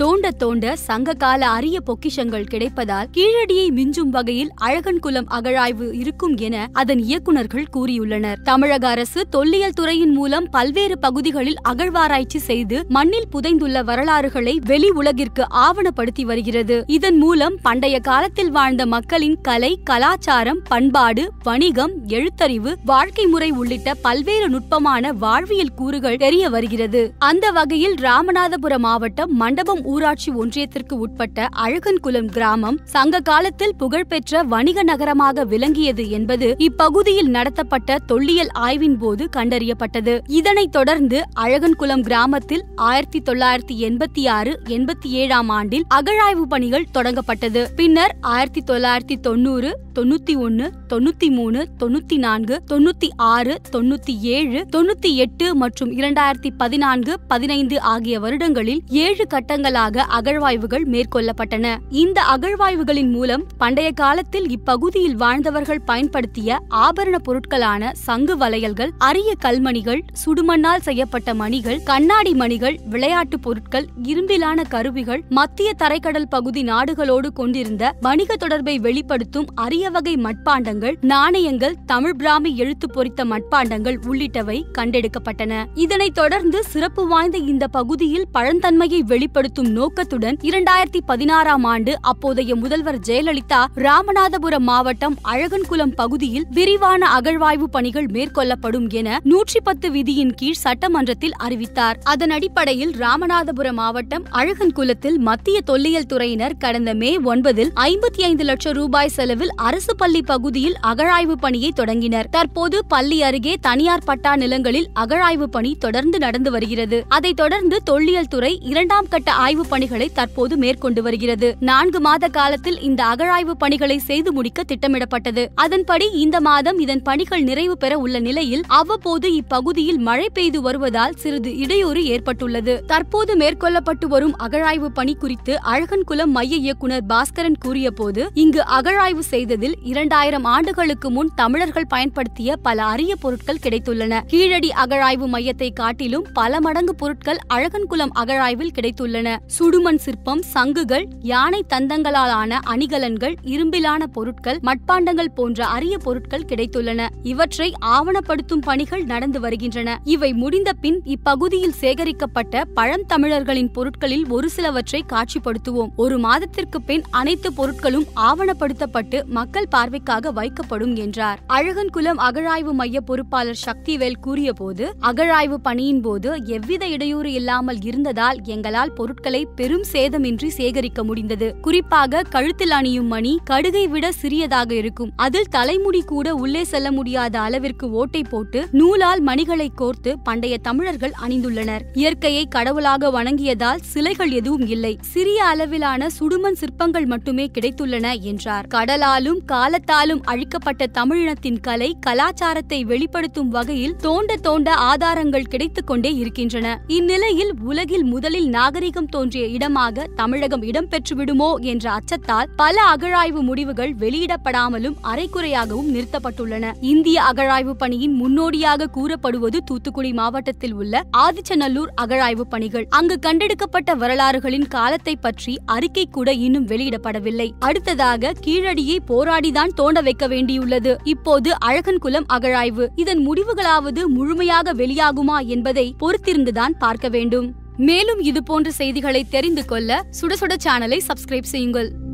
தோண்ட தோண்ட சங்க கால அரிய பொக்கிஷங்கள் கிடைப்பதால் கீழடியை மிஞ்சும் வகையில் அழகன் குலம் அகழாய்வு இருக்கும் என அதன் இயக்குநர்கள் கூறியுள்ளனர் தமிழக அரசு தொல்லியல் துறையின் மூலம் பல்வேறு பகுதிகளில் அகழ்வாராய்ச்சி செய்து மண்ணில் புதைந்துள்ள வரலாறுகளை வெளி உலகிற்கு ஆவணப்படுத்தி வருகிறது இதன் மூலம் பண்டைய காலத்தில் வாழ்ந்த மக்களின் கலை கலாச்சாரம் பண்பாடு வணிகம் எழுத்தறிவு வாழ்க்கை முறை உள்ளிட்ட பல்வேறு நுட்பமான வாழ்வியல் கூறுகள் தெரிய வருகிறது அந்த வகையில் ராமநாதபுரம் மாவட்டம் மண்டபம் ஊராட்சி ஒன்றியத்திற்கு உட்பட்ட அழகன்குளம் கிராமம் சங்க காலத்தில் புகழ்பெற்ற வணிக நகரமாக விளங்கியது என்பது இப்பகுதியில் நடத்தப்பட்ட தொல்லியல் ஆய்வின் போது கண்டறியப்பட்டது இதனைத் தொடர்ந்து அழகன்குளம் கிராமத்தில் ஆயிரத்தி தொள்ளாயிரத்தி எண்பத்தி ஆறு எண்பத்தி ஏழாம் ஆண்டில் அகழாய்வு பணிகள் தொடங்கப்பட்டது பின்னர் ஆயிரத்தி தொள்ளாயிரத்தி தொண்ணூறு தொண்ணூத்தி ஒன்னு தொண்ணூத்தி மூணு தொண்ணூத்தி நான்கு தொண்ணூத்தி ஆறு தொண்ணூத்தி ஏழு தொண்ணூத்தி எட்டு மற்றும் இரண்டாயிரத்தி பதினான்கு பதினைந்து ஆகிய வருடங்களில் ஏழு கட்டங்களாக ஆண்டுகளாக அகழ்வாய்வுகள் மேற்கொள்ளப்பட்டன இந்த அகழ்வாய்வுகளின் மூலம் பண்டைய காலத்தில் இப்பகுதியில் வாழ்ந்தவர்கள் பயன்படுத்திய ஆபரண பொருட்களான சங்கு வளையல்கள் அரிய கல்மணிகள் சுடுமண்ணால் செய்யப்பட்ட மணிகள் கண்ணாடி மணிகள் விளையாட்டு பொருட்கள் இரும்பிலான கருவிகள் மத்திய தரைக்கடல் பகுதி நாடுகளோடு கொண்டிருந்த வணிக தொடர்பை வெளிப்படுத்தும் அரிய வகை மட்பாண்டங்கள் நாணயங்கள் தமிழ் பிராமி எழுத்து பொறித்த மட்பாண்டங்கள் உள்ளிட்டவை கண்டெடுக்கப்பட்டன இதனைத் தொடர்ந்து சிறப்பு வாய்ந்த இந்த பகுதியில் பழந்தன்மையை வெளிப்படுத்தும் எனும் நோக்கத்துடன் இரண்டாயிரத்தி பதினாறாம் ஆண்டு அப்போதைய முதல்வர் ஜெயலலிதா ராமநாதபுரம் மாவட்டம் அழகன்குளம் பகுதியில் விரிவான அகழ்வாய்வு பணிகள் மேற்கொள்ளப்படும் என நூற்றி பத்து விதியின் கீழ் சட்டமன்றத்தில் அறிவித்தார் அதன் அடிப்படையில் ராமநாதபுரம் மாவட்டம் அழகன்குளத்தில் மத்திய தொல்லியல் துறையினர் கடந்த மே ஒன்பதில் ஐம்பத்தி ஐந்து லட்சம் ரூபாய் செலவில் அரசு பள்ளி பகுதியில் அகழாய்வு பணியை தொடங்கினர் தற்போது பள்ளி அருகே தனியார் பட்டா நிலங்களில் அகழாய்வு பணி தொடர்ந்து நடந்து வருகிறது அதைத் தொடர்ந்து தொல்லியல் துறை இரண்டாம் கட்ட ஆய்வு அகழாய்வு பணிகளை தற்போது மேற்கொண்டு வருகிறது நான்கு மாத காலத்தில் இந்த அகழாய்வு பணிகளை செய்து முடிக்க திட்டமிடப்பட்டது அதன்படி இந்த மாதம் இதன் பணிகள் நிறைவு பெற உள்ள நிலையில் அவ்வப்போது இப்பகுதியில் மழை பெய்து வருவதால் சிறிது இடையூறு ஏற்பட்டுள்ளது தற்போது மேற்கொள்ளப்பட்டு வரும் அகழாய்வு பணி குறித்து அழகன்குளம் மைய இயக்குநர் பாஸ்கரன் கூறியபோது இங்கு அகழாய்வு செய்ததில் இரண்டாயிரம் ஆண்டுகளுக்கு முன் தமிழர்கள் பயன்படுத்திய பல அரிய பொருட்கள் கிடைத்துள்ளன கீழடி அகழாய்வு மையத்தை காட்டிலும் பல மடங்கு பொருட்கள் அழகன்குளம் அகழாய்வில் கிடைத்துள்ளன சுடுமண் சிற்பம் சங்குகள் யானை தந்தங்களாலான அணிகலன்கள் இரும்பிலான பொருட்கள் மட்பாண்டங்கள் போன்ற அரிய பொருட்கள் கிடைத்துள்ளன இவற்றை ஆவணப்படுத்தும் பணிகள் நடந்து வருகின்றன இவை முடிந்த பின் இப்பகுதியில் சேகரிக்கப்பட்ட பழந்தமிழர்களின் பொருட்களில் ஒரு சிலவற்றை காட்சிப்படுத்துவோம் ஒரு மாதத்திற்கு பின் அனைத்து பொருட்களும் ஆவணப்படுத்தப்பட்டு மக்கள் பார்வைக்காக வைக்கப்படும் என்றார் அழகன்குளம் அகழாய்வு மைய பொறுப்பாளர் சக்திவேல் கூறியபோது அகழாய்வு பணியின் போது எவ்வித இடையூறு இல்லாமல் இருந்ததால் எங்களால் பொருட்களை பொருட்களை பெரும் சேதமின்றி சேகரிக்க முடிந்தது குறிப்பாக கழுத்தில் அணியும் மணி கடுகை விட சிறியதாக இருக்கும் அதில் தலைமுடி கூட உள்ளே செல்ல முடியாத அளவிற்கு ஓட்டை போட்டு நூலால் மணிகளை கோர்த்து பண்டைய தமிழர்கள் அணிந்துள்ளனர் இயற்கையை கடவுளாக வணங்கியதால் சிலைகள் எதுவும் இல்லை சிறிய அளவிலான சுடுமண் சிற்பங்கள் மட்டுமே கிடைத்துள்ளன என்றார் கடலாலும் காலத்தாலும் அழிக்கப்பட்ட தமிழினத்தின் கலை கலாச்சாரத்தை வெளிப்படுத்தும் வகையில் தோண்ட தோண்ட ஆதாரங்கள் கிடைத்துக் கொண்டே இருக்கின்றன இந்நிலையில் உலகில் முதலில் நாகரிகம் தோன்றிய இடமாக தமிழகம் இடம்பெற்றுவிடுமோ என்ற அச்சத்தால் பல அகழாய்வு முடிவுகள் வெளியிடப்படாமலும் அரைக்குறையாகவும் நிறுத்தப்பட்டுள்ளன இந்திய அகழாய்வு பணியின் முன்னோடியாக கூறப்படுவது தூத்துக்குடி மாவட்டத்தில் உள்ள ஆதிச்சநல்லூர் அகழாய்வு பணிகள் அங்கு கண்டெடுக்கப்பட்ட வரலாறுகளின் காலத்தை பற்றி அறிக்கை கூட இன்னும் வெளியிடப்படவில்லை அடுத்ததாக கீழடியை போராடிதான் தோண்ட வைக்க வேண்டியுள்ளது இப்போது அழகன்குளம் அகழாய்வு இதன் முடிவுகளாவது முழுமையாக வெளியாகுமா என்பதை பொறுத்திருந்துதான் பார்க்க வேண்டும் மேலும் இது போன்ற செய்திகளை தெரிந்து கொள்ள சுட சுட சேனலை சப்ஸ்கிரைப் செய்யுங்கள்